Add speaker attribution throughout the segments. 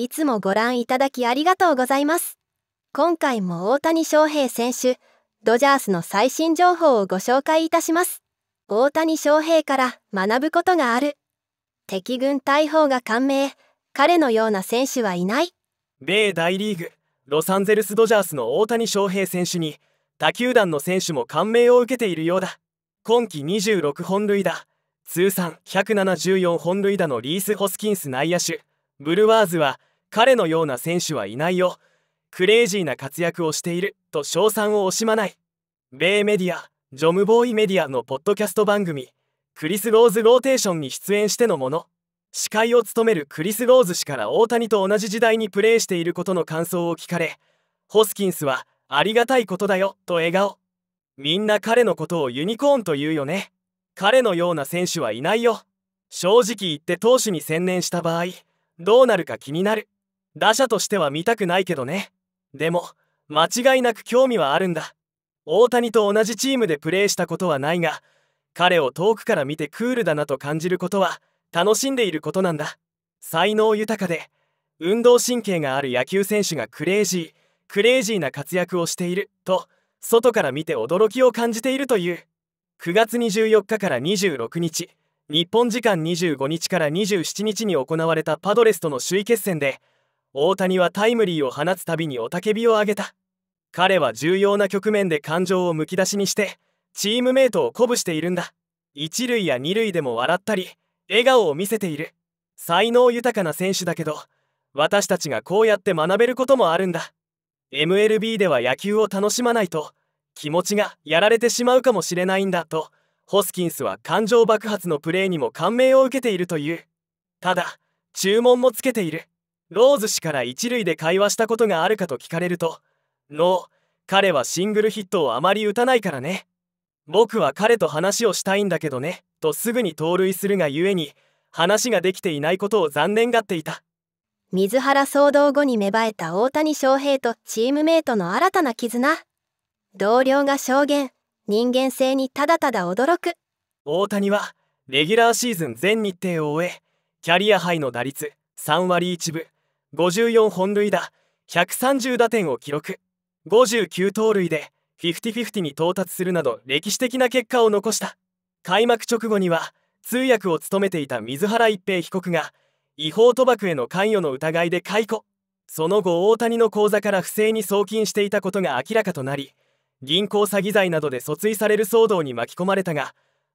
Speaker 1: いつもご覧いただきありがとうございます。今回も大谷翔平選手、ドジャースの最新情報をご紹介いたします。大谷翔平から学ぶことがある。敵軍大砲が感銘、彼のような選手はいない。
Speaker 2: 米大リーグ、ロサンゼルス・ドジャースの大谷翔平選手に、他球団の選手も感銘を受けているようだ。今季26本塁打、通算174本塁打のリース・ホスキンス内野手、ブルワーズは彼のような選手はいないよクレイジーな活躍をしていると称賛を惜しまない米メディアジョムボーイメディアのポッドキャスト番組「クリス・ローズ・ローテーション」に出演してのもの司会を務めるクリス・ローズ氏から大谷と同じ時代にプレーしていることの感想を聞かれホスキンスは「ありがたいことだよ」と笑顔みんな彼のことをユニコーンと言うよね彼のような選手はいないよ正直言って投手に専念した場合どうなるか気になる打者としては見たくないけどねでも間違いなく興味はあるんだ大谷と同じチームでプレーしたことはないが彼を遠くから見てクールだなと感じることは楽しんでいることなんだ才能豊かで運動神経がある野球選手がクレイジークレイジーな活躍をしていると外から見て驚きを感じているという9月24日から26日日本時間25日から27日に行われたパドレスとの首位決戦で大谷はタイムリーを放つたびに雄たけびを上げた彼は重要な局面で感情をむき出しにしてチームメートを鼓舞しているんだ一塁や二塁でも笑ったり笑顔を見せている才能豊かな選手だけど私たちがこうやって学べることもあるんだ MLB では野球を楽しまないと気持ちがやられてしまうかもしれないんだとホスキンスは感情爆発のプレーにも感銘を受けているというただ注文もつけているローズ氏から一塁で会話したことがあるかと聞かれると「ノー彼はシングルヒットをあまり打たないからね僕は彼と話をしたいんだけどね」とすぐに盗塁するがゆえに話ができていないことを残念がっていた
Speaker 1: 水原騒動後に芽生えた大谷翔平とチームメートの新たな絆同僚が証言人間性にただただ驚く
Speaker 2: 大谷はレギュラーシーズン全日程を終えキャリアハイの打率3割1分54本塁打130打点を記録59盗塁で50-50に到達するなど歴史的な結果を残した開幕直後には通訳を務めていた水原一平被告が違法賭博への関与の疑いで解雇その後大谷の口座から不正に送金していたことが明らかとなり銀行詐欺罪などで訴追される騒動に巻き込まれたが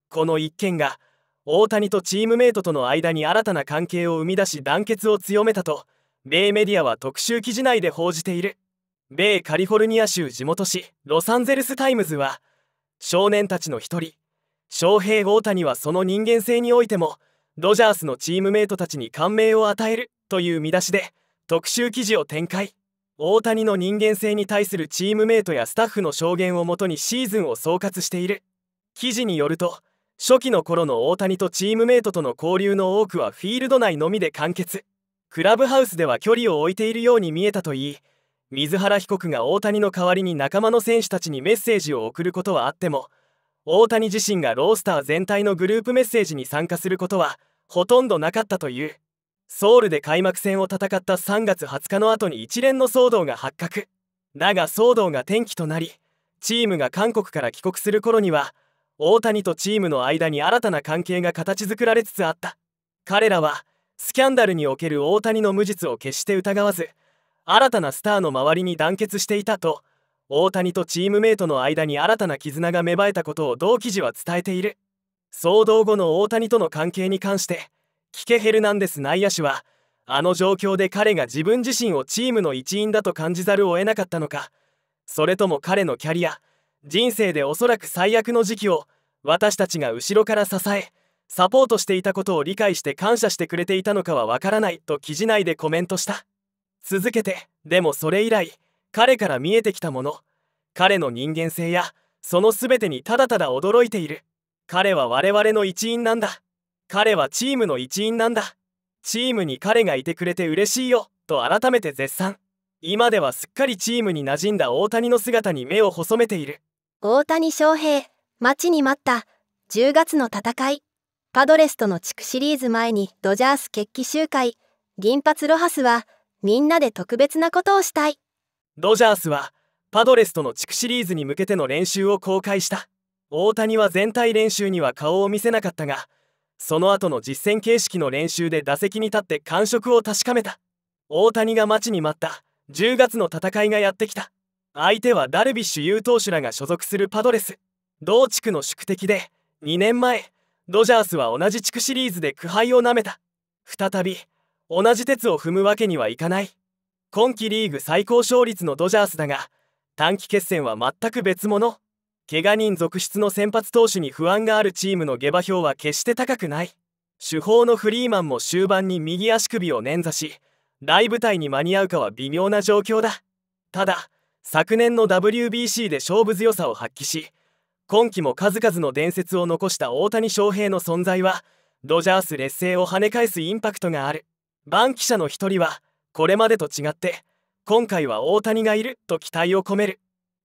Speaker 2: この一件が大谷とチームメートとの間に新たな関係を生み出し団結を強めたと米メディアは特集記事内で報じている米カリフォルニア州地元紙ロサンゼルス・タイムズは少年たちの一人翔平大谷はその人間性においてもドジャースのチームメートたちに感銘を与えるという見出しで特集記事を展開大谷の人間性に対するチームメートやスタッフの証言をもとにシーズンを総括している記事によると初期の頃の大谷とチームメートとの交流の多くはフィールド内のみで完結クラブハウスでは距離を置いているように見えたといい水原被告が大谷の代わりに仲間の選手たちにメッセージを送ることはあっても大谷自身がロースター全体のグループメッセージに参加することはほとんどなかったというソウルで開幕戦を戦った3月20日の後に一連の騒動が発覚だが騒動が転機となりチームが韓国から帰国する頃には大谷とチームの間に新たな関係が形作られつつあった彼らはスキャンダルにおける大谷の無実を決して疑わず新たなスターの周りに団結していたと大谷とチームメートの間に新たな絆が芽生えたことを同記事は伝えている騒動後の大谷との関係に関してキケ・ヘルナンデス内野手はあの状況で彼が自分自身をチームの一員だと感じざるを得なかったのかそれとも彼のキャリア人生でおそらく最悪の時期を私たちが後ろから支えサポートしていたことを理解して感謝してくれていたのかはわからないと記事内でコメントした続けてでもそれ以来彼から見えてきたもの彼の人間性やその全てにただただ驚いている彼は我々の一員なんだ彼はチームの一員なんだチームに彼がいてくれて嬉しいよと改めて絶賛今ではすっかりチームに馴染んだ大谷の姿に目を細めている
Speaker 1: 大谷翔平待ちに待った10月の戦いパドレスとの地区シリーズ前にドジャース決起集会銀髪ロハスはみんなで特別なことをしたい
Speaker 2: ドジャースはパドレスとの地区シリーズに向けての練習を公開した大谷は全体練習には顔を見せなかったがその後の実戦形式の練習で打席に立って感触を確かめた大谷が待ちに待った10月の戦いがやってきた相手はダルビッシュ有投手らが所属するパドレス同地区の宿敵で2年前ドジャースは同じ地区シリーズで苦杯をなめた再び同じ鉄を踏むわけにはいかない今季リーグ最高勝率のドジャースだが短期決戦は全く別物怪我人続出の先発投手に不安があるチームの下馬評は決して高くない主砲のフリーマンも終盤に右足首を捻挫し大舞台に間に合うかは微妙な状況だただ昨年の WBC で勝負強さを発揮し今季も数々の伝説を残した大谷翔平の存在はドジャース劣勢を跳ね返すインパクトがあるバン記者の一人はこれまでと違って今回は大谷がいると期待を込める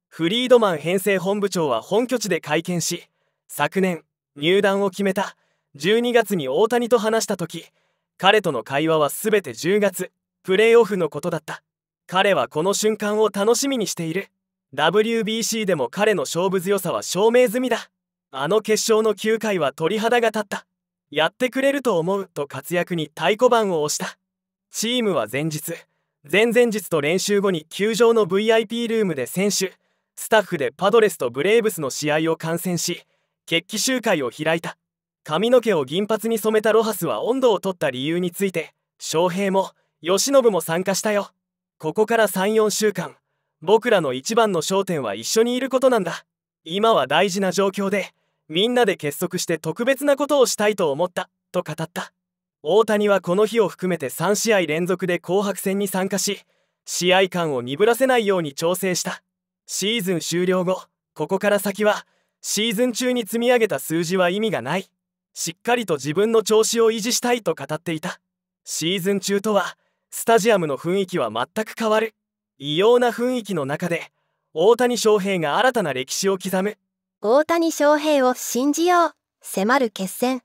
Speaker 2: フリードマン編成本部長は本拠地で会見し昨年入団を決めた12月に大谷と話した時彼との会話は全て10月プレーオフのことだった彼はこの瞬間を楽しみにしている WBC でも彼の勝負強さは証明済みだあの決勝の9回は鳥肌が立ったやってくれると思うと活躍に太鼓判を押したチームは前日前々日と練習後に球場の VIP ルームで選手スタッフでパドレスとブレーブスの試合を観戦し決起集会を開いた髪の毛を銀髪に染めたロハスは温度を取った理由について翔平も由伸も参加したよここから34週間僕らの一番の焦点は一緒にいることなんだ今は大事な状況でみんなで結束して特別なことをしたいと思ったと語った大谷はこの日を含めて3試合連続で紅白戦に参加し試合感を鈍らせないように調整したシーズン終了後ここから先はシーズン中に積み上げた数字は意味がないしっかりと自分の調子を維持したいと語っていたシーズン中とはスタジアムの雰囲気は全く変わる異様な雰囲気の中で大谷翔平が新たな歴史を刻む
Speaker 1: 大谷翔平を信じよう迫る決戦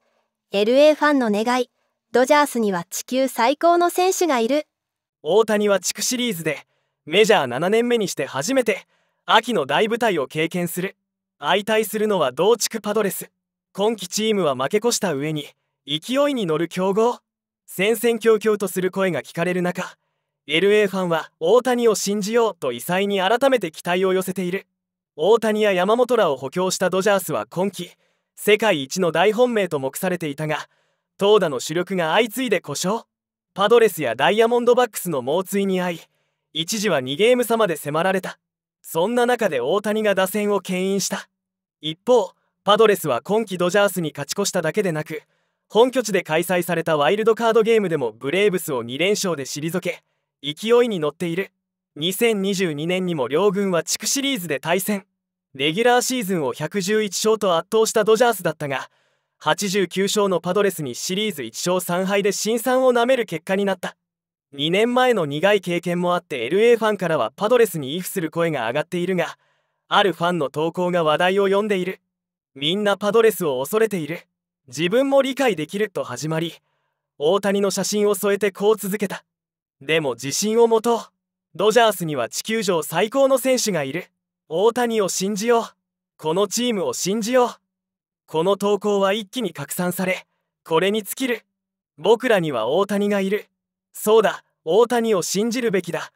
Speaker 1: LA ファンの願いドジャースには地球最高の選手がいる
Speaker 2: 大谷は地区シリーズでメジャー7年目にして初めて秋の大舞台を経験する相対するのは同地区パドレス今季チームは負け越した上に勢いに乗る強豪戦々恐々とする声が聞かれる中 LA ファンは大谷を信じようと異彩に改めて期待を寄せている大谷や山本らを補強したドジャースは今季世界一の大本命と目されていたが投打の主力が相次いで故障パドレスやダイヤモンドバックスの猛追に遭い一時は2ゲーム差まで迫られたそんな中で大谷が打線を牽引した一方パドレスは今季ドジャースに勝ち越しただけでなく本拠地で開催されたワイルドカードゲームでもブレーブスを2連勝で退け勢いに乗っている2022年にも両軍は地区シリーズで対戦レギュラーシーズンを111勝と圧倒したドジャースだったが89勝のパドレスにシリーズ1勝3敗で新参をなめる結果になった2年前の苦い経験もあって LA ファンからはパドレスに畏怖する声が上がっているがあるファンの投稿が話題を呼んでいるみんなパドレスを恐れている自分も理解できると始まり大谷の写真を添えてこう続けたでも自信を持とうドジャースには地球上最高の選手がいる大谷を信じようこのチームを信じようこの投稿は一気に拡散されこれに尽きる僕らには大谷がいるそうだ大谷を信じるべきだ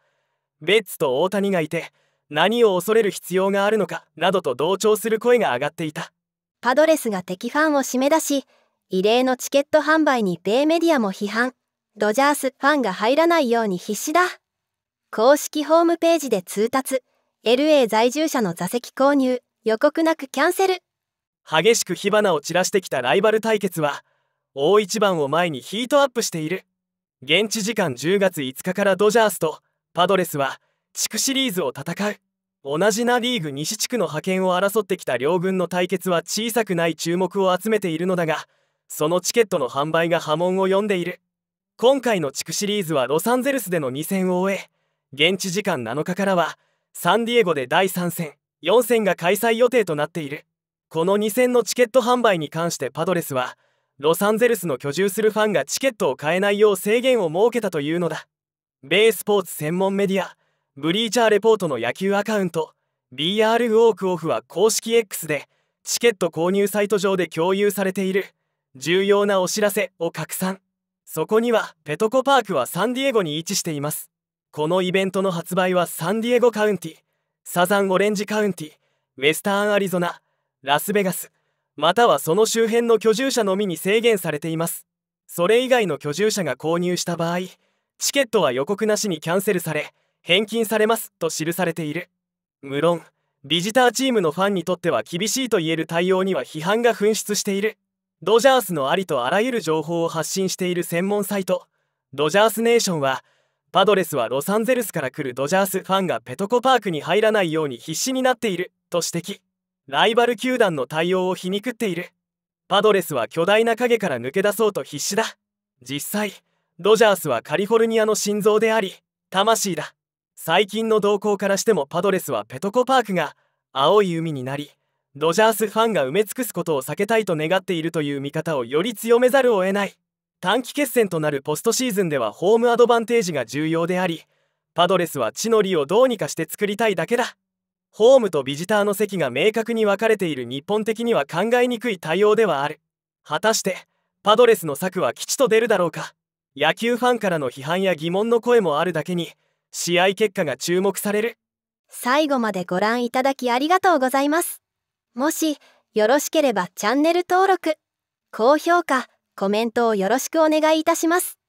Speaker 2: ベッツと大谷がいて何を恐れる必要があるのかなどと同調する声が上がっていた
Speaker 1: パドレスが敵ファンを締め出し異例のチケット販売に米メディアも批判ドジャースファンが入らないように必死だ。公式ホームページで通達。LA 在住者の座席購入、予告なくキャンセル。
Speaker 2: 激しく火花を散らしてきたライバル対決は、大一番を前にヒートアップしている。現地時間10月5日からドジャースとパドレスは地区シリーズを戦う。同じなリーグ西地区の派遣を争ってきた両軍の対決は小さくない注目を集めているのだがそのチケットの販売が波紋を呼んでいる今回の地区シリーズはロサンゼルスでの2戦を終え現地時間7日からはサンディエゴで第3戦4戦が開催予定となっているこの2戦のチケット販売に関してパドレスはロサンゼルスの居住するファンがチケットを買えないよう制限を設けたというのだ米スポーツ専門メディアブリーチャーレポートの野球アカウント BR ウォークオフは公式 X でチケット購入サイト上で共有されている重要なお知らせを拡散そこにはペトコパークはサンディエゴに位置していますこのイベントの発売はサンディエゴカウンティサザンオレンジカウンティウェスターンアリゾナラスベガスまたはその周辺の居住者のみに制限されていますそれ以外の居住者が購入した場合チケットは予告なしにキャンセルされ返金されますと記されている無論ビジターチームのファンにとっては厳しいと言える対応には批判が噴出しているドジャースのありとあらゆる情報を発信している専門サイトドジャースネーションはパドレスはロサンゼルスから来るドジャースファンがペトコパークに入らないように必死になっていると指摘ライバル球団の対応を皮肉っているパドレスは巨大な影から抜け出そうと必死だ実際ドジャースはカリフォルニアの心臓であり魂だ最近の動向からしてもパドレスはペトコパークが青い海になりドジャースファンが埋め尽くすことを避けたいと願っているという見方をより強めざるを得ない短期決戦となるポストシーズンではホームアドバンテージが重要でありパドレスは地の利をどうにかして作りたいだけだホームとビジターの席が明確に分かれている日本的には考えにくい対応ではある果たしてパドレスの策は吉と出るだろうか野球ファンからの批判や疑問の声もあるだけに試合結果が注目される
Speaker 1: 最後までご覧いただきありがとうございますもしよろしければチャンネル登録、高評価、コメントをよろしくお願いいたします。